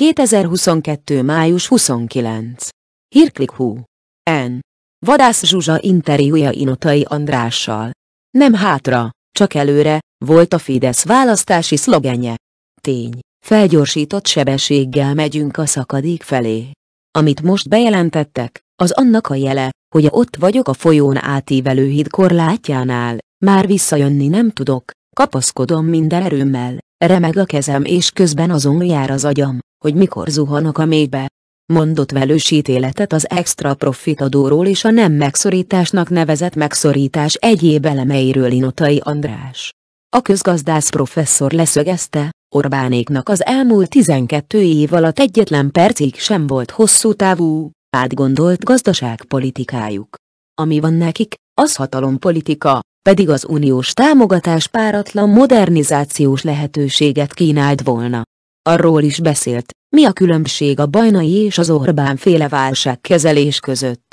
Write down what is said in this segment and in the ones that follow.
2022. május 29. Hírklik hú. N. Vadász Zsuzsa interjúja Inotai Andrással. Nem hátra, csak előre, volt a Fidesz választási szlogenje. Tény, felgyorsított sebességgel megyünk a szakadék felé. Amit most bejelentettek, az annak a jele, hogy ott vagyok a folyón átívelő híd korlátjánál, már visszajönni nem tudok, kapaszkodom minden erőmmel, remeg a kezem és közben azon jár az agyam, hogy mikor zuhanak a mélybe. Mondott velős ítéletet az extra profit adóról és a nem megszorításnak nevezett megszorítás egyéb elemeiről Inotai András. A közgazdász professzor leszögezte, Orbánéknak az elmúlt 12 év alatt egyetlen percig sem volt hosszú távú, átgondolt gazdaságpolitikájuk. Ami van nekik, az hatalompolitika, pedig az uniós támogatás páratlan modernizációs lehetőséget kínált volna. Arról is beszélt, mi a különbség a bajnai és az Orbán féle kezelés között.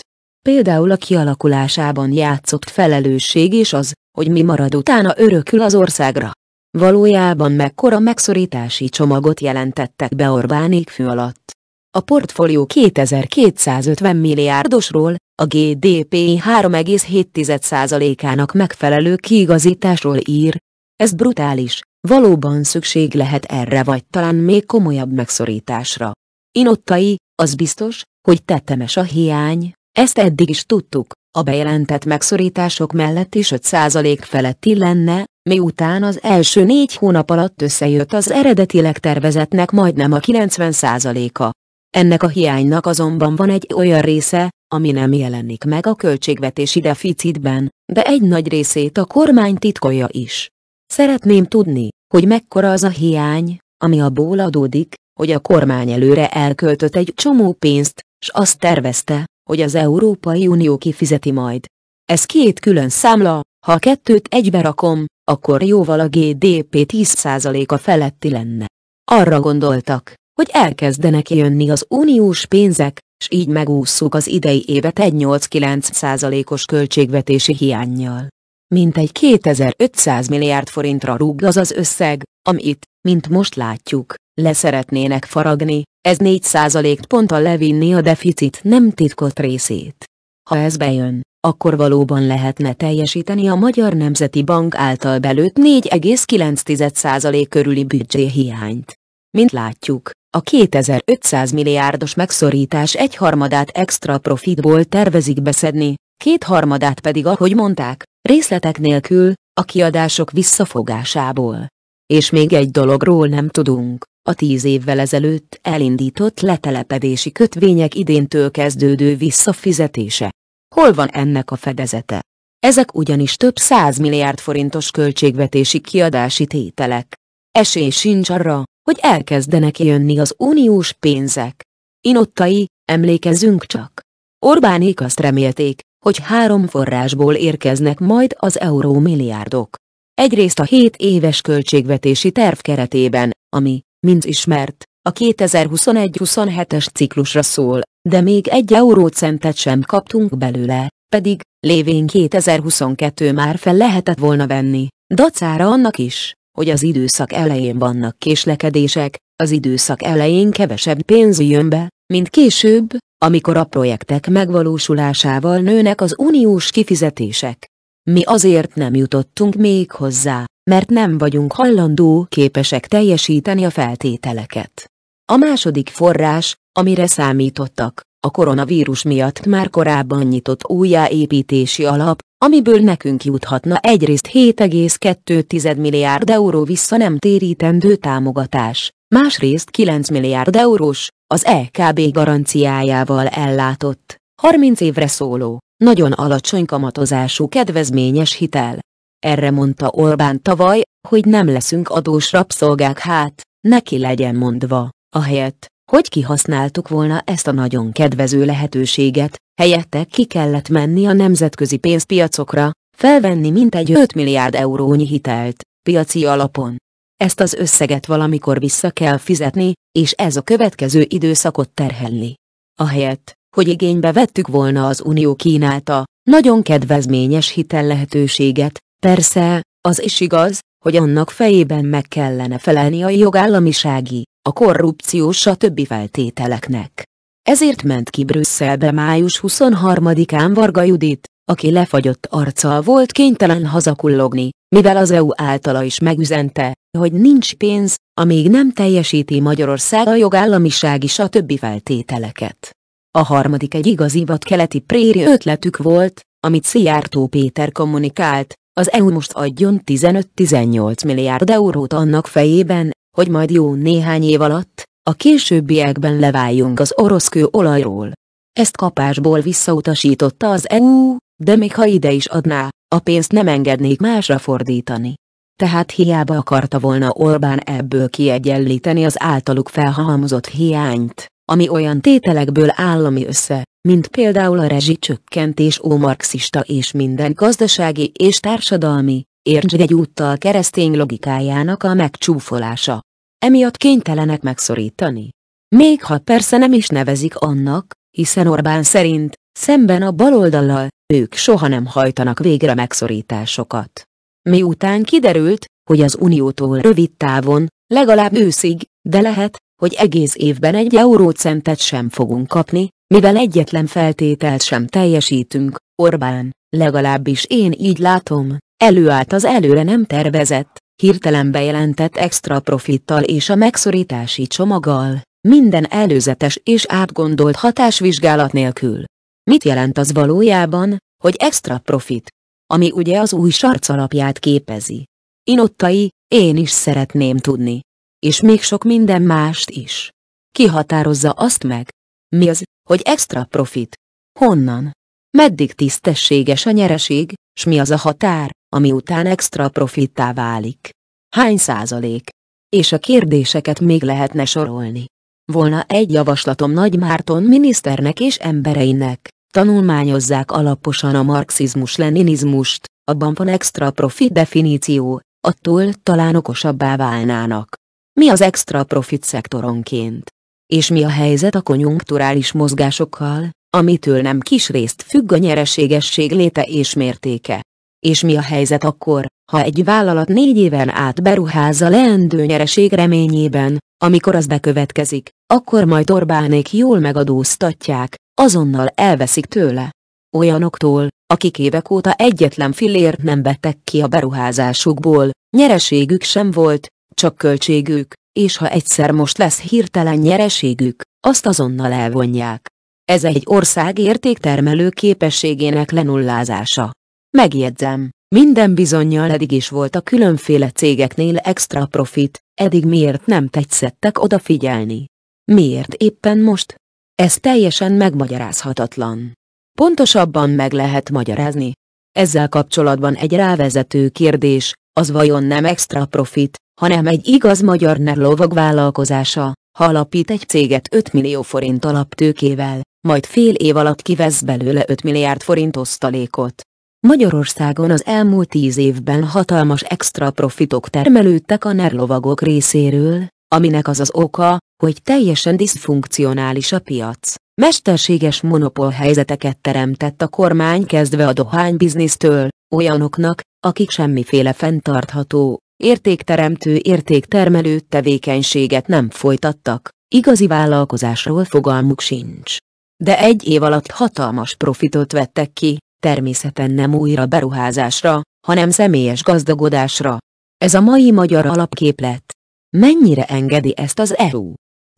Például a kialakulásában játszott felelősség és az, hogy mi marad utána örökül az országra. Valójában mekkora megszorítási csomagot jelentettek be Orbánék fő alatt. A portfólió 2250 milliárdosról, a GDP 3,7%-ának megfelelő kiigazításról ír. Ez brutális, Valóban szükség lehet erre vagy talán még komolyabb megszorításra. Inottai, az biztos, hogy tettemes a hiány, ezt eddig is tudtuk, a bejelentett megszorítások mellett is 5% feletti lenne, miután az első négy hónap alatt összejött az eredetileg tervezetnek majdnem a 90%-a. Ennek a hiánynak azonban van egy olyan része, ami nem jelenik meg a költségvetési deficitben, de egy nagy részét a kormány titkolja is. Szeretném tudni, hogy mekkora az a hiány, ami abból adódik, hogy a kormány előre elköltött egy csomó pénzt, s azt tervezte, hogy az Európai Unió kifizeti majd. Ez két külön számla, ha a kettőt egybe rakom, akkor jóval a GDP 10%-a feletti lenne. Arra gondoltak, hogy elkezdenek jönni az uniós pénzek, s így megússzuk az idei évet egy 8-9%-os költségvetési hiányjal mintegy 2500 milliárd forintra rúg az az összeg, amit, mint most látjuk, leszeretnének faragni, ez 4 ponttal levinni a deficit nem titkolt részét. Ha ez bejön, akkor valóban lehetne teljesíteni a Magyar Nemzeti Bank által belőtt 4,9% körüli hiányt. Mint látjuk, a 2500 milliárdos megszorítás egyharmadát extra profitból tervezik beszedni, kétharmadát pedig ahogy mondták, Részletek nélkül, a kiadások visszafogásából. És még egy dologról nem tudunk, a tíz évvel ezelőtt elindított letelepedési kötvények idéntől kezdődő visszafizetése. Hol van ennek a fedezete? Ezek ugyanis több százmilliárd forintos költségvetési kiadási tételek. Esély sincs arra, hogy elkezdenek jönni az uniós pénzek. Inottai, emlékezzünk csak. Orbánék azt remélték, hogy három forrásból érkeznek majd az euró milliárdok. Egyrészt a 7 éves költségvetési terv keretében, ami, mint ismert, a 2021-27-es ciklusra szól, de még egy eurócentet sem kaptunk belőle, pedig, lévén 2022 már fel lehetett volna venni, dacára annak is, hogy az időszak elején vannak késlekedések, az időszak elején kevesebb pénz jön be, mint később, amikor a projektek megvalósulásával nőnek az uniós kifizetések. Mi azért nem jutottunk még hozzá, mert nem vagyunk hallandó képesek teljesíteni a feltételeket. A második forrás, amire számítottak, a koronavírus miatt már korábban nyitott újjáépítési alap, amiből nekünk juthatna egyrészt 7,2 milliárd euró vissza nem térítendő támogatás, másrészt 9 milliárd eurós, az EKB garanciájával ellátott, 30 évre szóló, nagyon alacsony kamatozású kedvezményes hitel. Erre mondta Orbán tavaly, hogy nem leszünk adós rabszolgák hát, neki legyen mondva, ahelyett, hogy kihasználtuk volna ezt a nagyon kedvező lehetőséget, helyette ki kellett menni a nemzetközi pénzpiacokra, felvenni mintegy 5 milliárd eurónyi hitelt, piaci alapon. Ezt az összeget valamikor vissza kell fizetni, és ez a következő időszakot terhelni. Ahelyett, hogy igénybe vettük volna az Unió kínálta, nagyon kedvezményes hitel lehetőséget, persze, az is igaz, hogy annak fejében meg kellene felelni a jogállamisági, a a többi feltételeknek. Ezért ment ki Brüsszelbe május 23-án Varga Judit, aki lefagyott arccal volt kénytelen hazakullogni, mivel az EU általa is megüzente, hogy nincs pénz, amíg nem teljesíti Magyarország a a többi feltételeket. A harmadik egy igazi keleti préri ötletük volt, amit Szijjártó Péter kommunikált, az EU most adjon 15-18 milliárd eurót annak fejében, hogy majd jó néhány év alatt, a későbbiekben leváljunk az orosz olajról. Ezt kapásból visszautasította az EU, de még ha ide is adná, a pénzt nem engednék másra fordítani. Tehát hiába akarta volna Orbán ebből kiegyenlíteni az általuk felhalmozott hiányt, ami olyan tételekből állami össze, mint például a rezsicsökkentés ómarxista és minden gazdasági és társadalmi, értsd úttal keresztény logikájának a megcsúfolása. Emiatt kénytelenek megszorítani. Még ha persze nem is nevezik annak, hiszen Orbán szerint, szemben a baloldallal, ők soha nem hajtanak végre megszorításokat. Miután kiderült, hogy az Uniótól rövid távon, legalább őszig, de lehet, hogy egész évben egy eurócentet sem fogunk kapni, mivel egyetlen feltételt sem teljesítünk, Orbán, legalábbis én így látom, előállt az előre nem tervezett, hirtelen bejelentett extra profittal és a megszorítási csomaggal, minden előzetes és átgondolt hatásvizsgálat nélkül. Mit jelent az valójában, hogy extra profit, ami ugye az új sarc alapját képezi? Inottai, én is szeretném tudni. És még sok minden mást is. Ki határozza azt meg? Mi az, hogy extra profit? Honnan? Meddig tisztességes a nyereség, s mi az a határ, ami után extra profittá válik? Hány százalék? És a kérdéseket még lehetne sorolni. Volna egy javaslatom Nagy Márton miniszternek és embereinek. Tanulmányozzák alaposan a marxizmus-leninizmust, abban van extra profit definíció, attól talán okosabbá válnának. Mi az extra profit szektoronként? És mi a helyzet a konjunkturális mozgásokkal, amitől nem kis részt függ a nyereségesség léte és mértéke? És mi a helyzet akkor, ha egy vállalat négy éven át beruház a leendő nyereség reményében, amikor az bekövetkezik, akkor majd Orbánék jól megadóztatják, azonnal elveszik tőle. Olyanoktól, akik évek óta egyetlen fillért nem vettek ki a beruházásukból, nyereségük sem volt, csak költségük, és ha egyszer most lesz hirtelen nyereségük, azt azonnal elvonják. Ez egy ország értéktermelő képességének lenullázása. Megjegyzem, minden bizonyal eddig is volt a különféle cégeknél extra profit, eddig miért nem tetszettek odafigyelni? Miért éppen most? Ez teljesen megmagyarázhatatlan. Pontosabban meg lehet magyarázni. Ezzel kapcsolatban egy rávezető kérdés, az vajon nem extra profit, hanem egy igaz magyar nerlovag vállalkozása, ha alapít egy céget 5 millió forint alaptőkével, majd fél év alatt kivesz belőle 5 milliárd forint osztalékot. Magyarországon az elmúlt tíz évben hatalmas extra profitok termelődtek a nerlovagok részéről, aminek az az oka, hogy teljesen diszfunkcionális a piac. Mesterséges monopól helyzeteket teremtett a kormány kezdve a dohánybiznisztől, olyanoknak, akik semmiféle fenntartható, értékteremtő értéktermelő tevékenységet nem folytattak, igazi vállalkozásról fogalmuk sincs. De egy év alatt hatalmas profitot vettek ki, természeten nem újra beruházásra, hanem személyes gazdagodásra. Ez a mai magyar alapképlet. Mennyire engedi ezt az EU?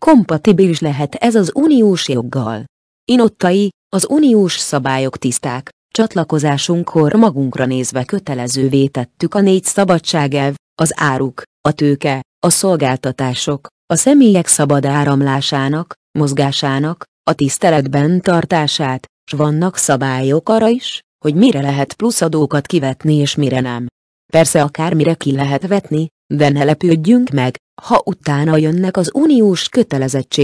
Kompatibilis lehet ez az uniós joggal? Inottai, az uniós szabályok tiszták, csatlakozásunkkor magunkra nézve kötelezővé tettük a négy szabadságelv, az áruk, a tőke, a szolgáltatások, a személyek szabad áramlásának, mozgásának, a tiszteletben tartását, s vannak szabályok arra is, hogy mire lehet plusz adókat kivetni és mire nem. Persze akármire ki lehet vetni, de ne lepődjünk meg, ha utána jönnek az uniós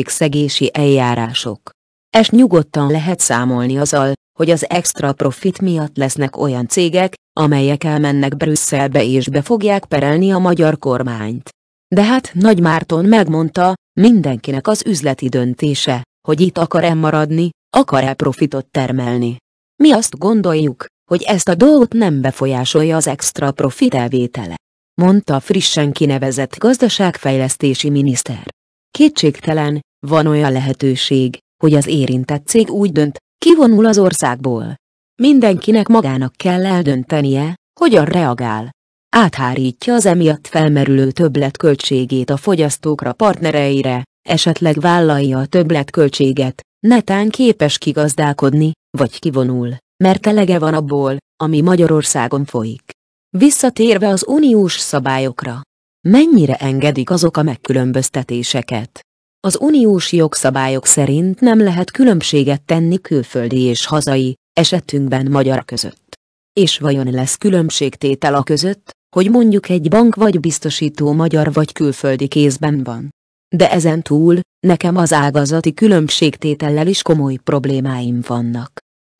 szegési eljárások. es nyugodtan lehet számolni azzal, hogy az extra profit miatt lesznek olyan cégek, amelyek elmennek Brüsszelbe és be fogják perelni a magyar kormányt. De hát Nagy Márton megmondta, mindenkinek az üzleti döntése, hogy itt akar-e maradni, akar-e profitot termelni. Mi azt gondoljuk, hogy ezt a dolgot nem befolyásolja az extra profit elvétele mondta frissen kinevezett gazdaságfejlesztési miniszter. Kétségtelen, van olyan lehetőség, hogy az érintett cég úgy dönt, kivonul az országból. Mindenkinek magának kell eldöntenie, hogyan reagál. Áthárítja az emiatt felmerülő többletköltségét a fogyasztókra partnereire, esetleg vállalja a többletköltséget, netán képes kigazdálkodni, vagy kivonul, mert elege van abból, ami Magyarországon folyik. Visszatérve az uniós szabályokra, mennyire engedik azok a megkülönböztetéseket? Az uniós jogszabályok szerint nem lehet különbséget tenni külföldi és hazai, esetünkben magyar között. És vajon lesz különbségtétel a között, hogy mondjuk egy bank vagy biztosító magyar vagy külföldi kézben van? De ezen túl, nekem az ágazati különbségtétellel is komoly problémáim vannak.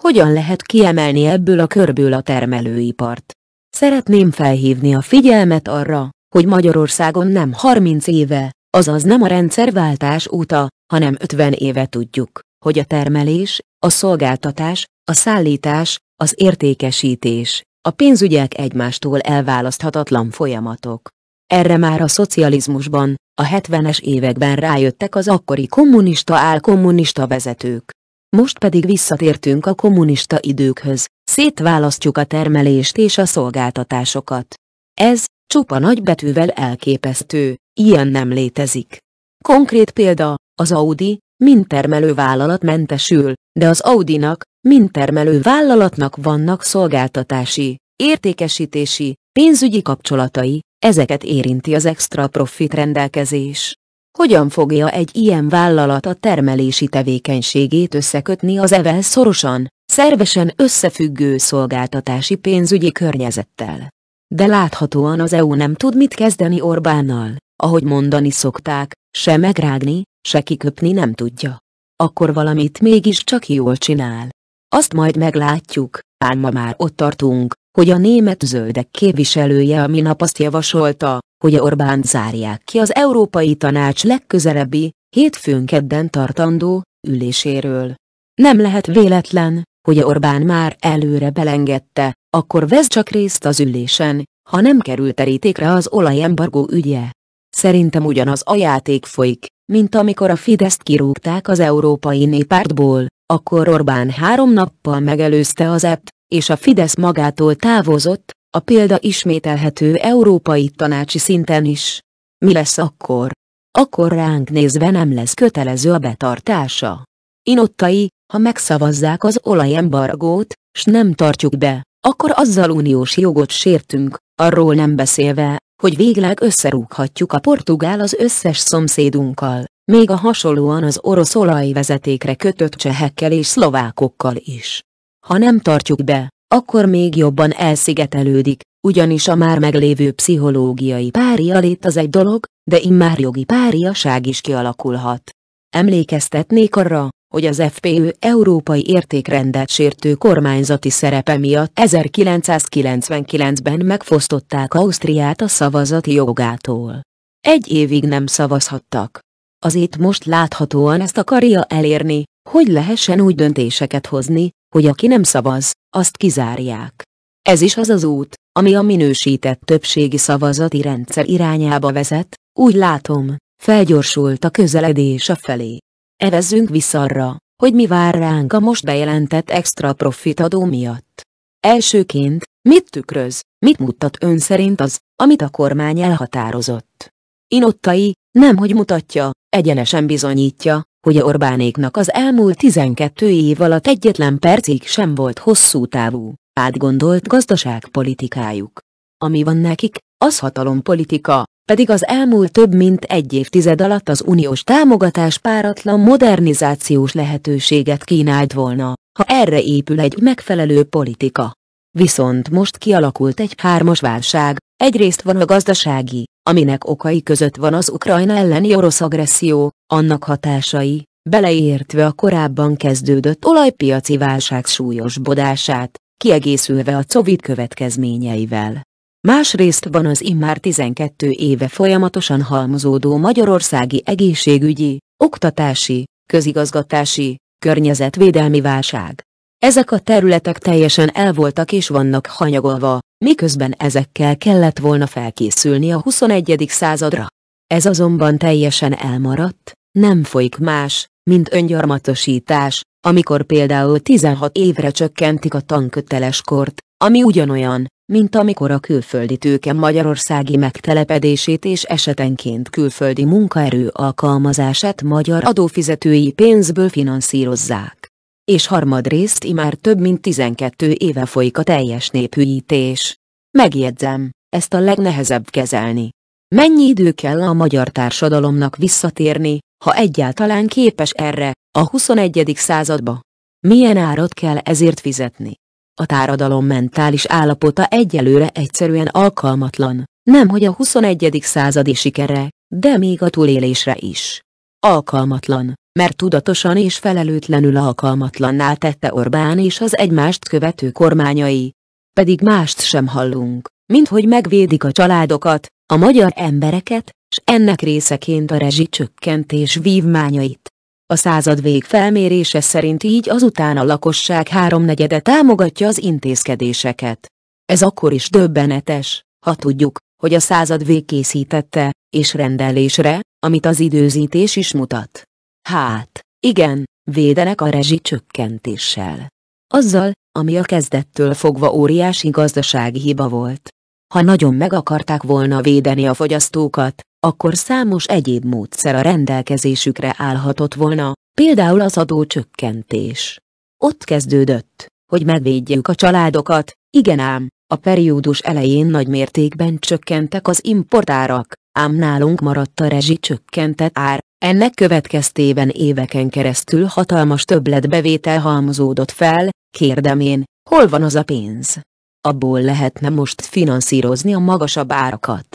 Hogyan lehet kiemelni ebből a körből a termelőipart? Szeretném felhívni a figyelmet arra, hogy Magyarországon nem 30 éve, azaz nem a rendszerváltás óta, hanem 50 éve tudjuk, hogy a termelés, a szolgáltatás, a szállítás, az értékesítés, a pénzügyek egymástól elválaszthatatlan folyamatok. Erre már a szocializmusban, a 70-es években rájöttek az akkori kommunista álkommunista vezetők. Most pedig visszatértünk a kommunista időkhöz, szétválasztjuk a termelést és a szolgáltatásokat. Ez, csupa nagybetűvel elképesztő, ilyen nem létezik. Konkrét példa, az Audi, mint termelő vállalat mentesül, de az Audinak, mint termelő vállalatnak vannak szolgáltatási, értékesítési, pénzügyi kapcsolatai, ezeket érinti az extra profit rendelkezés. Hogyan fogja egy ilyen vállalat a termelési tevékenységét összekötni az evel szorosan, szervesen összefüggő szolgáltatási pénzügyi környezettel? De láthatóan az EU nem tud mit kezdeni Orbánnal, ahogy mondani szokták, se megrágni, se kiköpni nem tudja. Akkor valamit mégis csak jól csinál. Azt majd meglátjuk, ám ma már ott tartunk, hogy a német zöldek képviselője a minap azt javasolta, hogy Orbán zárják ki az Európai Tanács legközelebbi, hétfőn kedden tartandó, üléséről. Nem lehet véletlen, hogy Orbán már előre belengedte, akkor vesz csak részt az ülésen, ha nem kerül terítékre az olajembargó ügye. Szerintem ugyanaz a játék folyik, mint amikor a Fideszt kirúgták az Európai Néppártból, akkor Orbán három nappal megelőzte az EPT, és a Fidesz magától távozott, a példa ismételhető európai tanácsi szinten is. Mi lesz akkor? Akkor ránk nézve nem lesz kötelező a betartása. Inottai, ha megszavazzák az olajembargót, s nem tartjuk be, akkor azzal uniós jogot sértünk, arról nem beszélve, hogy végleg összerúghatjuk a portugál az összes szomszédunkkal, még a hasonlóan az orosz olajvezetékre kötött csehekkel és szlovákokkal is. Ha nem tartjuk be, akkor még jobban elszigetelődik, ugyanis a már meglévő pszichológiai pária lét az egy dolog, de immár jogi páriaság is kialakulhat. Emlékeztetnék arra, hogy az FPÖ európai értékrendet sértő kormányzati szerepe miatt 1999-ben megfosztották Ausztriát a szavazati jogától. Egy évig nem szavazhattak. Azért most láthatóan ezt akarja elérni, hogy lehessen úgy döntéseket hozni, hogy aki nem szavaz, azt kizárják. Ez is az az út, ami a minősített többségi szavazati rendszer irányába vezet, úgy látom, felgyorsult a közeledés a felé. Evezzünk vissza arra, hogy mi vár ránk a most bejelentett extra adó miatt. Elsőként, mit tükröz, mit mutat ön szerint az, amit a kormány elhatározott? Inottai, nem hogy mutatja, egyenesen bizonyítja, hogy a Orbánéknak az elmúlt 12 év alatt egyetlen percig sem volt hosszú távú, átgondolt gazdaságpolitikájuk. Ami van nekik, az hatalompolitika, pedig az elmúlt több mint egy évtized alatt az uniós támogatás páratlan modernizációs lehetőséget kínált volna, ha erre épül egy megfelelő politika. Viszont most kialakult egy hármas válság, egyrészt van a gazdasági, aminek okai között van az Ukrajna elleni orosz agresszió, annak hatásai, beleértve a korábban kezdődött olajpiaci válság súlyos bodását, kiegészülve a COVID következményeivel. Másrészt van az immár 12 éve folyamatosan halmozódó magyarországi egészségügyi, oktatási, közigazgatási, környezetvédelmi válság. Ezek a területek teljesen elvoltak és vannak hanyagolva, miközben ezekkel kellett volna felkészülni a 21. századra. Ez azonban teljesen elmaradt, nem folyik más, mint öngyarmatosítás, amikor például 16 évre csökkentik a tanköteles kort, ami ugyanolyan, mint amikor a külföldi tőke magyarországi megtelepedését és esetenként külföldi munkaerő alkalmazását magyar adófizetői pénzből finanszírozzák és harmadrészt imár több mint 12 éve folyik a teljes népüjítés. Megjegyzem, ezt a legnehezebb kezelni. Mennyi idő kell a magyar társadalomnak visszatérni, ha egyáltalán képes erre, a 21. századba? Milyen árat kell ezért fizetni? A táradalom mentális állapota egyelőre egyszerűen alkalmatlan, nemhogy a 21. századi sikere, de még a túlélésre is. Alkalmatlan mert tudatosan és felelőtlenül alkalmatlanná tette Orbán és az egymást követő kormányai. Pedig mást sem hallunk, mint hogy megvédik a családokat, a magyar embereket, s ennek részeként a rezsicsökkentés vívmányait. A század vég felmérése szerint így azután a lakosság háromnegyede támogatja az intézkedéseket. Ez akkor is döbbenetes, ha tudjuk, hogy a század vég készítette, és rendelésre, amit az időzítés is mutat. Hát, igen, védenek a rezsi csökkentéssel. Azzal, ami a kezdettől fogva óriási gazdasági hiba volt. Ha nagyon meg akarták volna védeni a fogyasztókat, akkor számos egyéb módszer a rendelkezésükre állhatott volna, például az adócsökkentés. Ott kezdődött, hogy megvédjük a családokat, igen ám, a periódus elején nagy mértékben csökkentek az importárak, ám nálunk maradt a rezsi csökkentett ár, ennek következtében éveken keresztül hatalmas többletbevétel halmozódott fel, kérdem én, hol van az a pénz? Abból lehetne most finanszírozni a magasabb árakat.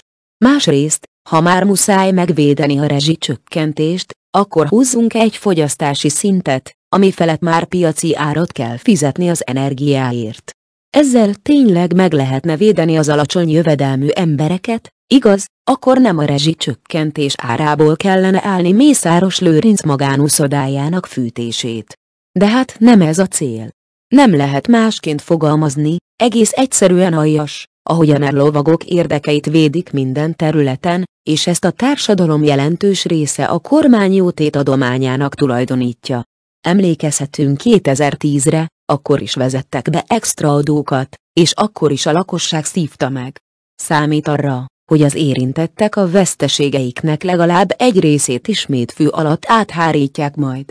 Másrészt, ha már muszáj megvédeni a rezsicsökkentést, akkor húzzunk egy fogyasztási szintet, ami felett már piaci árat kell fizetni az energiáért. Ezzel tényleg meg lehetne védeni az alacsony jövedelmű embereket, Igaz, akkor nem a rezsicsökkentés árából kellene állni Mészáros Lőrinc magánuszodájának fűtését. De hát nem ez a cél. Nem lehet másként fogalmazni, egész egyszerűen aljas, ahogyan a lovagok érdekeit védik minden területen, és ezt a társadalom jelentős része a kormány jótét adományának tulajdonítja. Emlékezhetünk 2010-re, akkor is vezettek be extra adókat, és akkor is a lakosság szívta meg. Számít arra, hogy az érintettek a veszteségeiknek legalább egy részét ismét fű alatt áthárítják majd.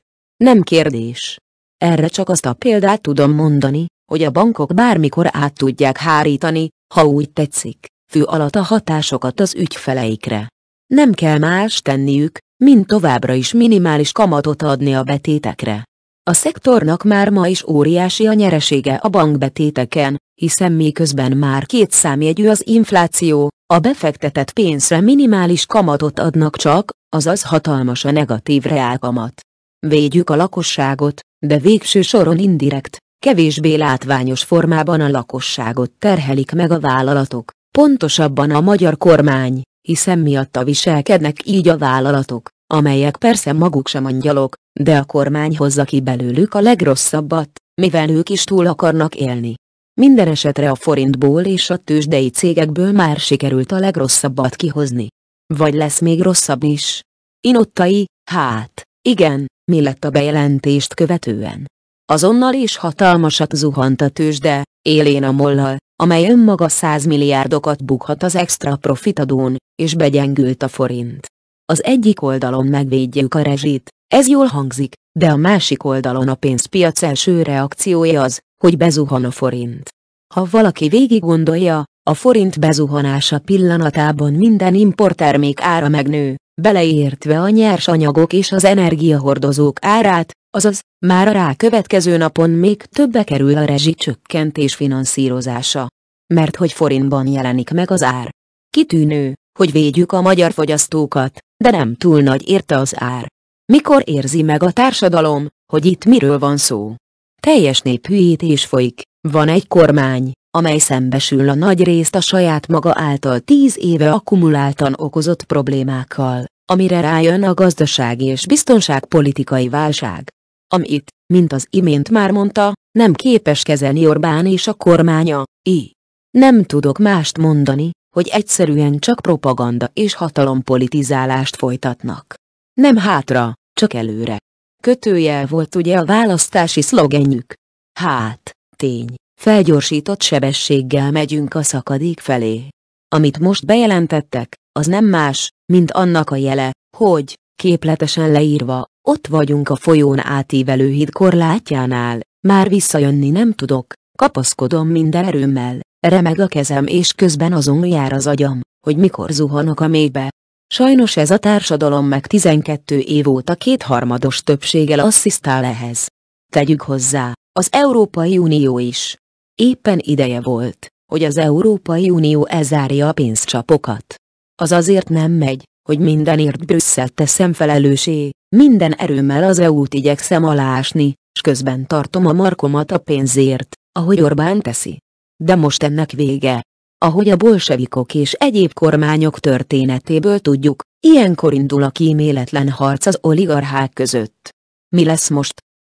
Nem kérdés. Erre csak azt a példát tudom mondani, hogy a bankok bármikor át tudják hárítani, ha úgy tetszik, fű alatt a hatásokat az ügyfeleikre. Nem kell más tenniük, mint továbbra is minimális kamatot adni a betétekre. A szektornak már ma is óriási a nyeresége a bankbetéteken, hiszen miközben már két számjegyű az infláció, a befektetett pénzre minimális kamatot adnak csak, azaz hatalmas a negatív reálkamat. Védjük a lakosságot, de végső soron indirekt, kevésbé látványos formában a lakosságot terhelik meg a vállalatok, pontosabban a magyar kormány, hiszen miatta viselkednek így a vállalatok, amelyek persze maguk sem angyalok, de a kormány hozza ki belőlük a legrosszabbat, mivel ők is túl akarnak élni. Minden esetre a forintból és a tőzsdei cégekből már sikerült a legrosszabbat kihozni. Vagy lesz még rosszabb is. Inottai, hát, igen, mi lett a bejelentést követően? Azonnal is hatalmasat zuhant a tőzsde, élén a mollal, amely önmaga 100 milliárdokat bukhat az extra profitadón, és begyengült a forint. Az egyik oldalon megvédjük a rezsit, ez jól hangzik, de a másik oldalon a pénzpiac első reakciója az, hogy bezuhan a forint. Ha valaki végig gondolja, a forint bezuhanása pillanatában minden importtermék ára megnő, beleértve a nyers anyagok és az energiahordozók árát, azaz, már a rá következő napon még többe kerül a rezsicsökkentés finanszírozása. Mert hogy forintban jelenik meg az ár. Kitűnő, hogy védjük a magyar fogyasztókat, de nem túl nagy érte az ár. Mikor érzi meg a társadalom, hogy itt miről van szó? Teljes néphülyítés folyik, van egy kormány, amely szembesül a nagy részt a saját maga által tíz éve akkumuláltan okozott problémákkal, amire rájön a gazdasági és biztonságpolitikai válság. Amit, mint az imént már mondta, nem képes kezelni Orbán és a kormánya, i. Nem tudok mást mondani, hogy egyszerűen csak propaganda és hatalompolitizálást folytatnak. Nem hátra, csak előre. Kötőjel volt ugye a választási szlogenjük. Hát, tény, felgyorsított sebességgel megyünk a szakadék felé. Amit most bejelentettek, az nem más, mint annak a jele, hogy, képletesen leírva, ott vagyunk a folyón átívelő híd korlátjánál, már visszajönni nem tudok, kapaszkodom minden erőmmel, remeg a kezem és közben azon jár az agyam, hogy mikor zuhanok a mélybe, Sajnos ez a társadalom meg 12 év óta kétharmados többséggel asszisztál ehhez. Tegyük hozzá, az Európai Unió is. Éppen ideje volt, hogy az Európai Unió ezárja a pénzcsapokat. Az azért nem megy, hogy mindenért Brüsszel teszem felelősé, minden erőmmel az EU-t igyekszem alásni, s közben tartom a markomat a pénzért, ahogy Orbán teszi. De most ennek vége, ahogy a bolsevikok és egyéb kormányok történetéből tudjuk, ilyenkor indul a kíméletlen harc az oligarchák között. Mi lesz most?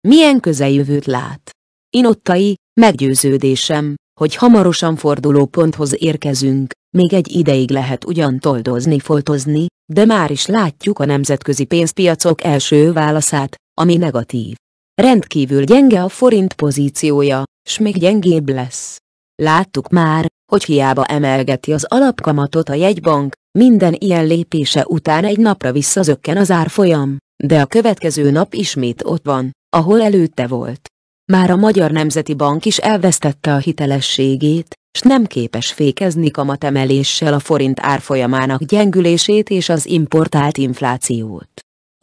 Milyen közeljövőt lát? Inottai, meggyőződésem, hogy hamarosan forduló ponthoz érkezünk, még egy ideig lehet ugyan toldozni-foltozni, de már is látjuk a nemzetközi pénzpiacok első válaszát, ami negatív. Rendkívül gyenge a forint pozíciója, s még gyengébb lesz. Láttuk már, hogy hiába emelgeti az alapkamatot a jegybank, minden ilyen lépése után egy napra visszazökken az árfolyam, de a következő nap ismét ott van, ahol előtte volt. Már a Magyar Nemzeti Bank is elvesztette a hitelességét, s nem képes fékezni kamatemeléssel a forint árfolyamának gyengülését és az importált inflációt.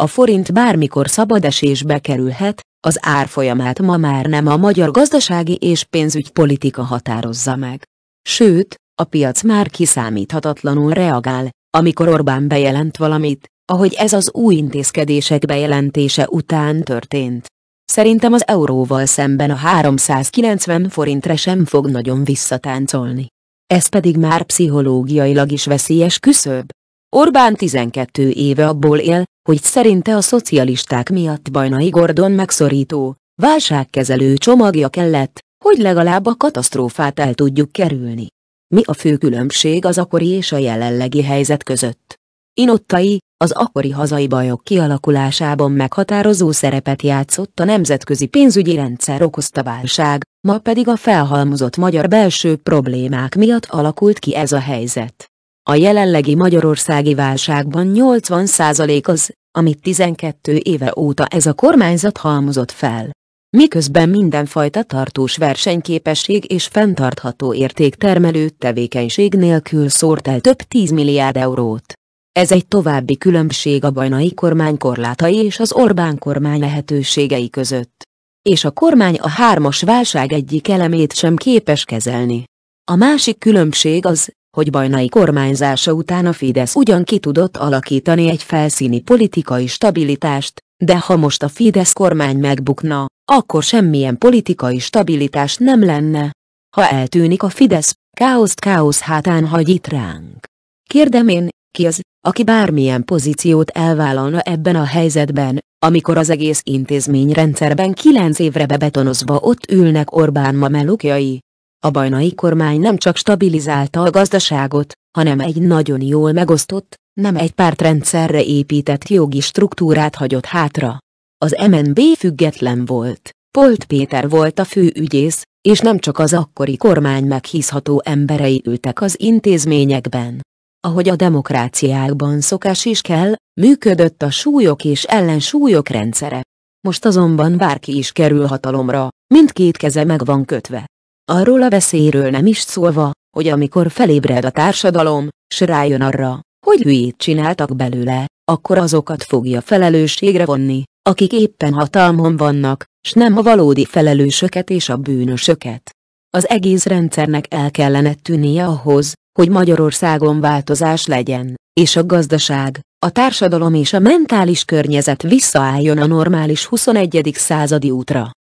A forint bármikor szabad esésbe kerülhet, az árfolyamát ma már nem a magyar gazdasági és pénzügypolitika határozza meg, Sőt, a piac már kiszámíthatatlanul reagál, amikor Orbán bejelent valamit, ahogy ez az új intézkedések bejelentése után történt. Szerintem az euróval szemben a 390 forintra sem fog nagyon visszatáncolni. Ez pedig már pszichológiailag is veszélyes küszöb. Orbán 12 éve abból él, hogy szerinte a szocialisták miatt Bajnai Gordon megszorító, válságkezelő csomagja kellett, hogy legalább a katasztrófát el tudjuk kerülni. Mi a fő különbség az akkori és a jelenlegi helyzet között? Inottai, az akkori hazai bajok kialakulásában meghatározó szerepet játszott a nemzetközi pénzügyi rendszer okozta válság, ma pedig a felhalmozott magyar belső problémák miatt alakult ki ez a helyzet. A jelenlegi magyarországi válságban 80% az, amit 12 éve óta ez a kormányzat halmozott fel miközben mindenfajta tartós versenyképesség és fenntartható értéktermelő tevékenység nélkül szórt el több 10 milliárd eurót. Ez egy további különbség a bajnai kormány korlátai és az Orbán kormány lehetőségei között. És a kormány a hármas válság egyik elemét sem képes kezelni. A másik különbség az, hogy bajnai kormányzása után a Fidesz ugyan ki tudott alakítani egy felszíni politikai stabilitást, de ha most a Fidesz kormány megbukna, akkor semmilyen politikai stabilitás nem lenne. Ha eltűnik a Fidesz, káoszt káosz hátán hagy itt ránk. Kérdem én, ki az, aki bármilyen pozíciót elvállalna ebben a helyzetben, amikor az egész intézményrendszerben kilenc évre bebetonozva ott ülnek Orbán mamelukjai, a bajnai kormány nem csak stabilizálta a gazdaságot, hanem egy nagyon jól megosztott, nem egy pártrendszerre épített jogi struktúrát hagyott hátra. Az MNB független volt, Polt Péter volt a főügyész, és nem csak az akkori kormány meghízható emberei ültek az intézményekben. Ahogy a demokráciákban szokás is kell, működött a súlyok és ellensúlyok rendszere. Most azonban bárki is kerül hatalomra, mindkét keze meg van kötve. Arról a veszélyről nem is szólva, hogy amikor felébred a társadalom, s rájön arra, hogy hülyét csináltak belőle, akkor azokat fogja felelősségre vonni, akik éppen hatalmon vannak, s nem a valódi felelősöket és a bűnösöket. Az egész rendszernek el kellene tűnnie ahhoz, hogy Magyarországon változás legyen, és a gazdaság, a társadalom és a mentális környezet visszaálljon a normális 21. századi útra.